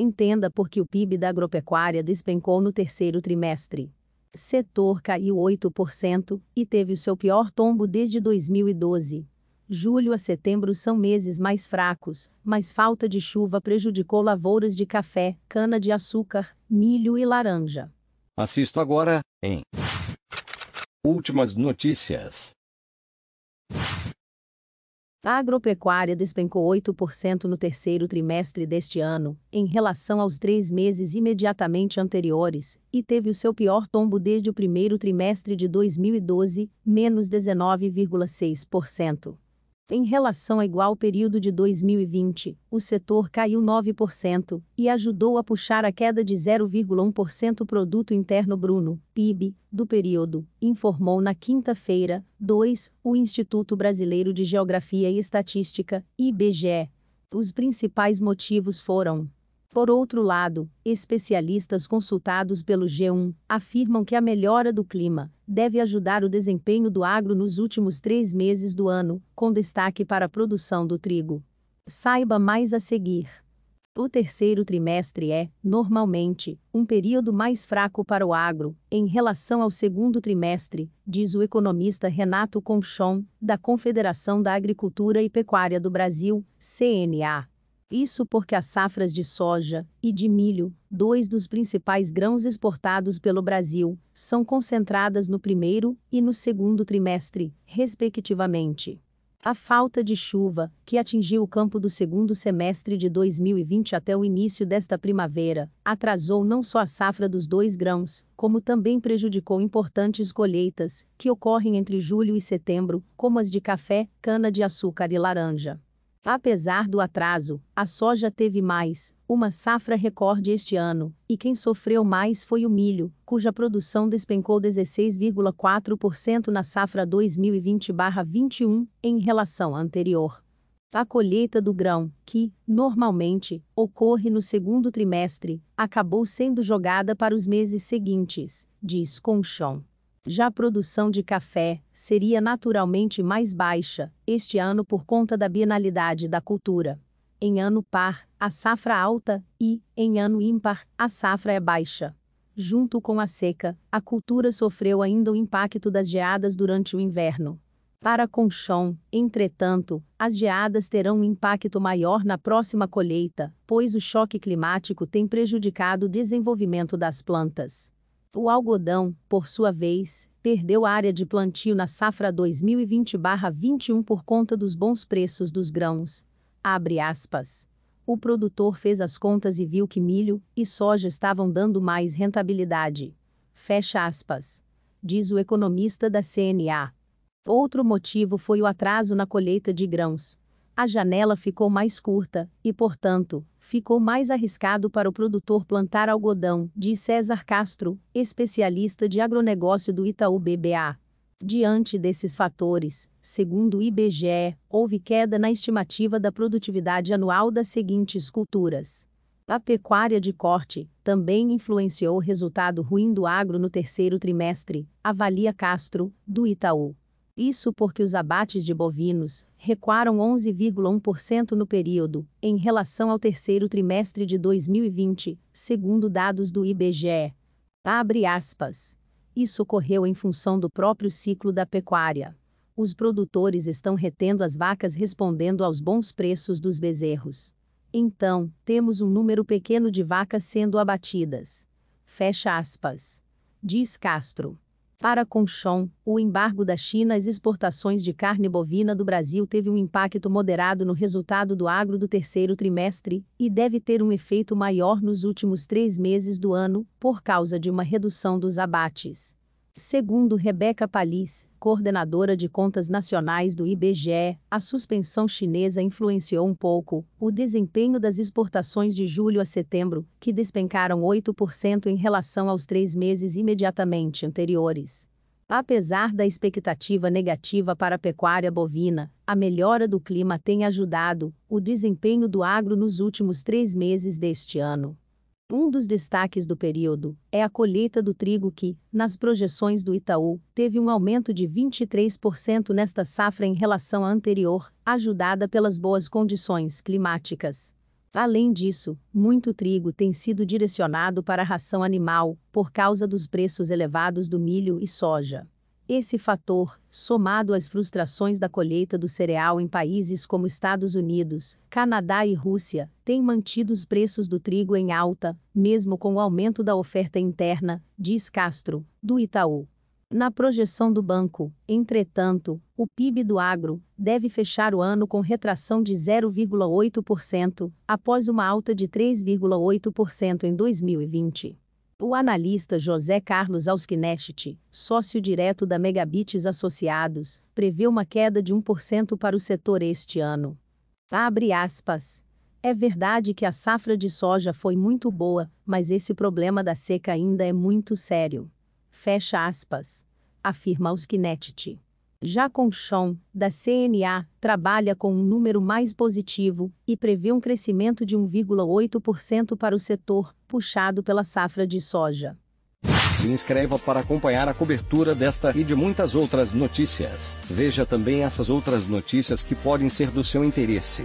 Entenda por que o PIB da agropecuária despencou no terceiro trimestre. Setor caiu 8% e teve o seu pior tombo desde 2012. Julho a setembro são meses mais fracos, mas falta de chuva prejudicou lavouras de café, cana-de-açúcar, milho e laranja. Assisto agora em Últimas notícias. A agropecuária despencou 8% no terceiro trimestre deste ano, em relação aos três meses imediatamente anteriores, e teve o seu pior tombo desde o primeiro trimestre de 2012, menos 19,6%. Em relação ao igual período de 2020, o setor caiu 9% e ajudou a puxar a queda de 0,1% produto interno bruno, PIB, do período, informou na quinta-feira, 2, o Instituto Brasileiro de Geografia e Estatística, IBGE. Os principais motivos foram por outro lado, especialistas consultados pelo G1 afirmam que a melhora do clima deve ajudar o desempenho do agro nos últimos três meses do ano, com destaque para a produção do trigo. Saiba mais a seguir. O terceiro trimestre é, normalmente, um período mais fraco para o agro, em relação ao segundo trimestre, diz o economista Renato Conchon, da Confederação da Agricultura e Pecuária do Brasil, CNA. Isso porque as safras de soja e de milho, dois dos principais grãos exportados pelo Brasil, são concentradas no primeiro e no segundo trimestre, respectivamente. A falta de chuva, que atingiu o campo do segundo semestre de 2020 até o início desta primavera, atrasou não só a safra dos dois grãos, como também prejudicou importantes colheitas, que ocorrem entre julho e setembro, como as de café, cana-de-açúcar e laranja. Apesar do atraso, a soja teve mais, uma safra recorde este ano, e quem sofreu mais foi o milho, cuja produção despencou 16,4% na safra 2020-21, em relação à anterior. A colheita do grão, que, normalmente, ocorre no segundo trimestre, acabou sendo jogada para os meses seguintes, diz Conchon. Já a produção de café seria naturalmente mais baixa este ano por conta da bienalidade da cultura. Em ano par, a safra alta e, em ano ímpar, a safra é baixa. Junto com a seca, a cultura sofreu ainda o impacto das geadas durante o inverno. Para Conchon, entretanto, as geadas terão um impacto maior na próxima colheita, pois o choque climático tem prejudicado o desenvolvimento das plantas. O algodão, por sua vez, perdeu área de plantio na safra 2020-21 por conta dos bons preços dos grãos. Abre aspas. O produtor fez as contas e viu que milho e soja estavam dando mais rentabilidade. Fecha aspas. Diz o economista da CNA. Outro motivo foi o atraso na colheita de grãos. A janela ficou mais curta e, portanto, ficou mais arriscado para o produtor plantar algodão, diz César Castro, especialista de agronegócio do Itaú BBA. Diante desses fatores, segundo o IBGE, houve queda na estimativa da produtividade anual das seguintes culturas. A pecuária de corte também influenciou o resultado ruim do agro no terceiro trimestre, avalia Castro, do Itaú. Isso porque os abates de bovinos recuaram 11,1% no período, em relação ao terceiro trimestre de 2020, segundo dados do IBGE. Abre aspas. Isso ocorreu em função do próprio ciclo da pecuária. Os produtores estão retendo as vacas respondendo aos bons preços dos bezerros. Então, temos um número pequeno de vacas sendo abatidas. Fecha aspas. Diz Castro. Para Conchon, o embargo da China às exportações de carne bovina do Brasil teve um impacto moderado no resultado do agro do terceiro trimestre e deve ter um efeito maior nos últimos três meses do ano, por causa de uma redução dos abates. Segundo Rebeca Palis, coordenadora de contas nacionais do IBGE, a suspensão chinesa influenciou um pouco o desempenho das exportações de julho a setembro, que despencaram 8% em relação aos três meses imediatamente anteriores. Apesar da expectativa negativa para a pecuária bovina, a melhora do clima tem ajudado o desempenho do agro nos últimos três meses deste ano. Um dos destaques do período é a colheita do trigo que, nas projeções do Itaú, teve um aumento de 23% nesta safra em relação à anterior, ajudada pelas boas condições climáticas. Além disso, muito trigo tem sido direcionado para a ração animal, por causa dos preços elevados do milho e soja. Esse fator, somado às frustrações da colheita do cereal em países como Estados Unidos, Canadá e Rússia, tem mantido os preços do trigo em alta, mesmo com o aumento da oferta interna, diz Castro, do Itaú. Na projeção do banco, entretanto, o PIB do agro deve fechar o ano com retração de 0,8%, após uma alta de 3,8% em 2020. O analista José Carlos Auskinecht, sócio direto da Megabits Associados, prevê uma queda de 1% para o setor este ano. Abre aspas. É verdade que a safra de soja foi muito boa, mas esse problema da seca ainda é muito sério. Fecha aspas. Afirma Auskinecht. Já Conchon, da CNA, trabalha com um número mais positivo e prevê um crescimento de 1,8% para o setor, puxado pela safra de soja. Se inscreva para acompanhar a cobertura desta e de muitas outras notícias. Veja também essas outras notícias que podem ser do seu interesse.